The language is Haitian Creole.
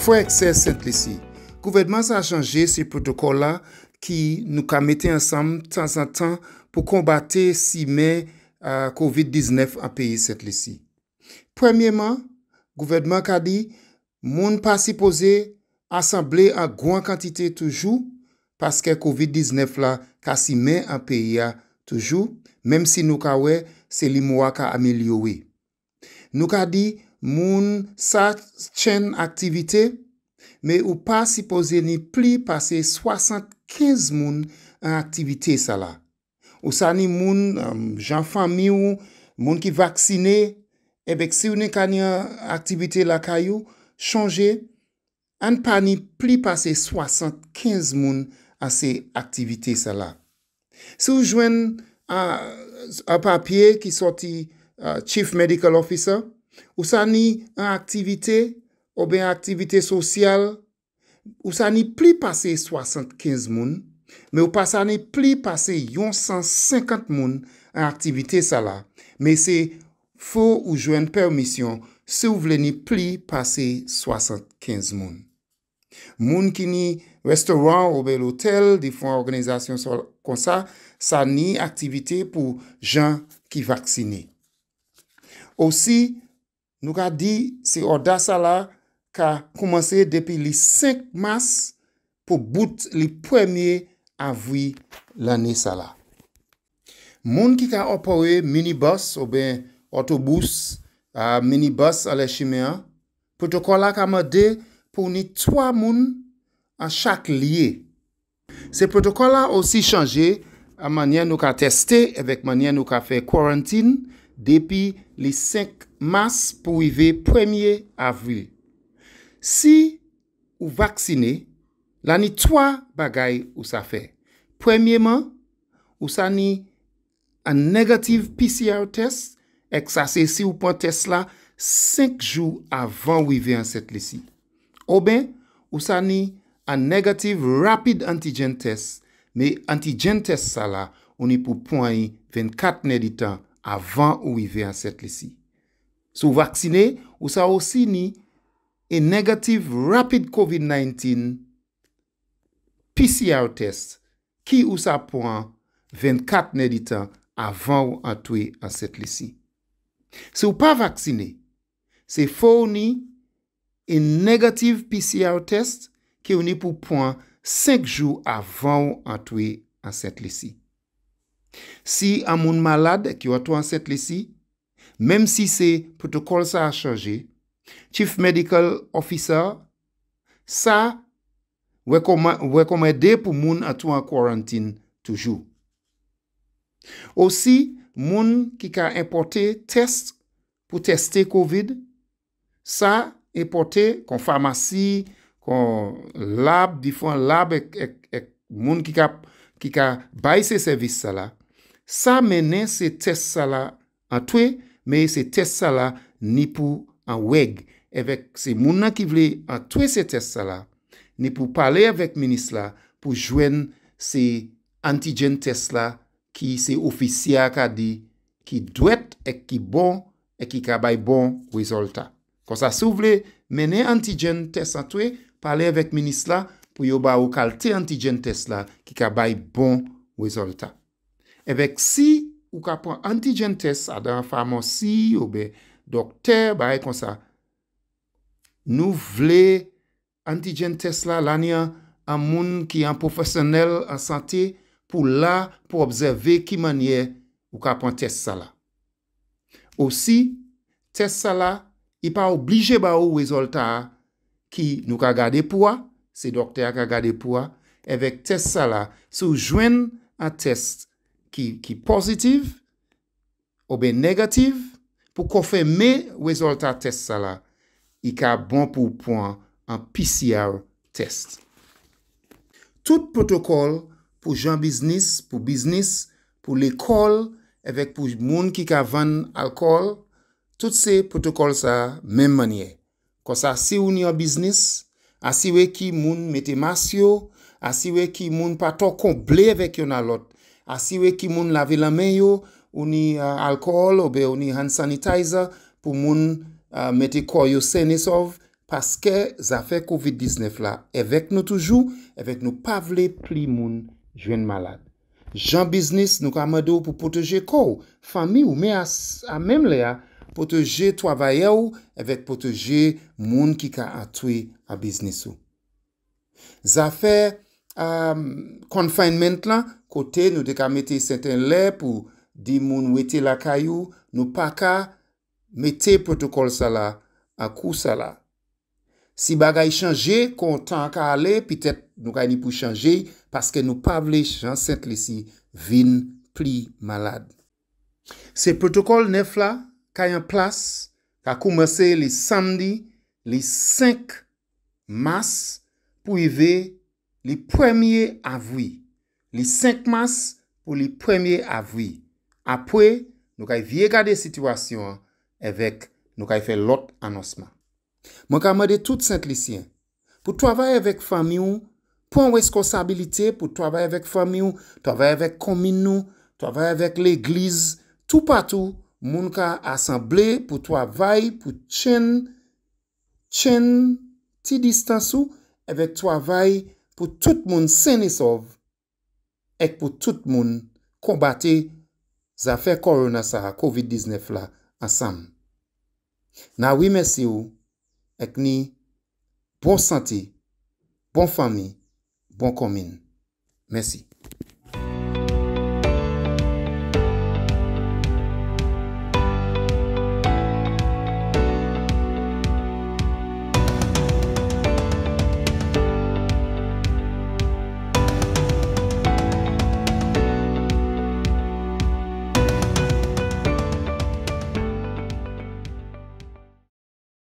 Fwa eksez set lisi. Gouvedman sa chanje se protokoll la ki nou ka mette ansam tan san tan pou kombate si me COVID-19 a peyi set lisi. Premyeman, gouvedman ka di moun pa si pose asamble a gwan kantite toujou paske COVID-19 la ka si me a peyi a toujou menm si nou ka we se li moua ka amelyowe. Nou ka di... moun sa chen aktivite, me ou pa sipozen ni pli pase 75 moun an aktivite sa la. Ou sa ni moun jan fami ou moun ki vaksine, ebek si ou ne kanya aktivite la kayou, chanje, an pa ni pli pase 75 moun an se aktivite sa la. Se ou jwen apapye ki soti chief medical officer, Ou sa ni an aktivite, ou be an aktivite sosyal, ou sa ni pli pase 75 moun, me ou pa sa ni pli pase 150 moun an aktivite sa la, me se fo ou jwen permisyon se ou vle ni pli pase 75 moun. Moun ki ni restaurant ou be lotel, difon an organizasyon kon sa, sa ni aktivite pou jan ki vaksine. Osi Nou ka di se orda sa la ka komanse depi li 5 mas pou bout li premye avwi lanè sa la. Moun ki ka opore minibus ou ben otobus, minibus alè Chimea, protokola ka mwade pou ni 3 moun an chak liye. Se protokola osi chanje a manyen nou ka testè evèk manyen nou ka fè kwarantinè Depi li 5 mars pou wive premier avril. Si ou vaksine, la ni 3 bagay ou sa fe. Premierman, ou sa ni an negatif PCR test, ek sa se si ou pon test la 5 jou avan wive an set lesi. Oben, ou sa ni an negatif rapid antigen test, me antigen test sa la ou ni pou pon 24 ne di tan. avan ou i ve an set lisi. Se ou vaksine, ou sa osi ni e negatif rapid COVID-19 PCR test ki ou sa pou an 24 ne di tan avan ou an twe an set lisi. Se ou pa vaksine, se founi e negatif PCR test ki ou ni pou pou an 5 jou avan ou an twe an set lisi. Si an moun malade ki yo atou an setle si, menm si se pou te kol sa a chaje, chif medical officer sa wekome de pou moun atou an kwarantin toujou. Osi moun ki ka importe test pou teste COVID, sa importe kon farmasi, kon lab, moun ki ka bay se servis sa la, Sa mene se test sa la atwe, me se test sa la ni pou anweg. Evek se mouna ki vle atwe se test sa la, ni pou pale avek menis la pou jwen se antijen test la ki se ofisyak a di ki dwet e ki bon e ki kabay bon wezolta. Kon sa sou vle mene antijen test sa atwe, pale avek menis la pou yo ba ou kalte antijen test la ki kabay bon wezolta. evek si ou ka pon antigen test a dan farmansi ou be doktè, ba e konsa. Nou vle antigen test la, lan yon an moun ki an profesyonel an sante pou la pou obzerve ki manye ou ka pon test sa la. Osi, test sa la i pa oblije ba ou wèzolta ki nou ka gade pou a, se doktè a ka gade pou a, evek test sa la, sou jwen an test ki pozitiv ou ben negativ pou kon fe me wèzolta test sa la i ka bon pou pon an PCR test. Tout protokol pou jan biznis, pou biznis, pou l'ekol evèk pou moun ki ka van alkol, tout se protokol sa menm manye. Kon sa si ou ni an biznis, a si we ki moun metemasyo, a si we ki moun pato komble evèk yon alot, Asi we ki moun lavi la men yo, ou ni uh, alkol, ou be ou ni hand sanitizer, pou moun uh, meti kou yo sè nesov, paske zafè COVID-19 la, evek nou toujou, evek nou pa vle pli moun jwen malad. Jean Biznis nou ka mado pou poteje kou, fami ou me a mèm le a, poteje twavaye ou, evek poteje moun ki ka atwe a biznis ou. Zafè konfaynment um, la, Kote nou de ka mette senten lè pou di moun wete la kayou, nou pa ka mette protokol sa la akou sa la. Si bagay chanje, kontan ka ale, pitèp nou ka ni pou chanje, paske nou pa vle chan sent lesi vin pli malade. Se protokol nef la kayan plas, ka koumese li samdi li 5 mas pou i ve li premye avwi. Li 5 mars ou li 1 avri. Apre, nou kay vie gade situasyon evek nou kay fe lot anonsman. Mwen ka mwede tout saint lisien. Pou travay evek fami ou, pou anwes konsabilite, pou travay evek fami ou, travay evek komin nou, travay evek l'egliz, tou patou, mwen ka asemble pou travay, pou chen, chen ti distansou, evek travay pou tout moun sene sov. ek pou tout moun konbate zafè korona sa COVID-19 la ansam. Na wi mèsi ou, ek ni bon santi, bon fami, bon komin. Mèsi.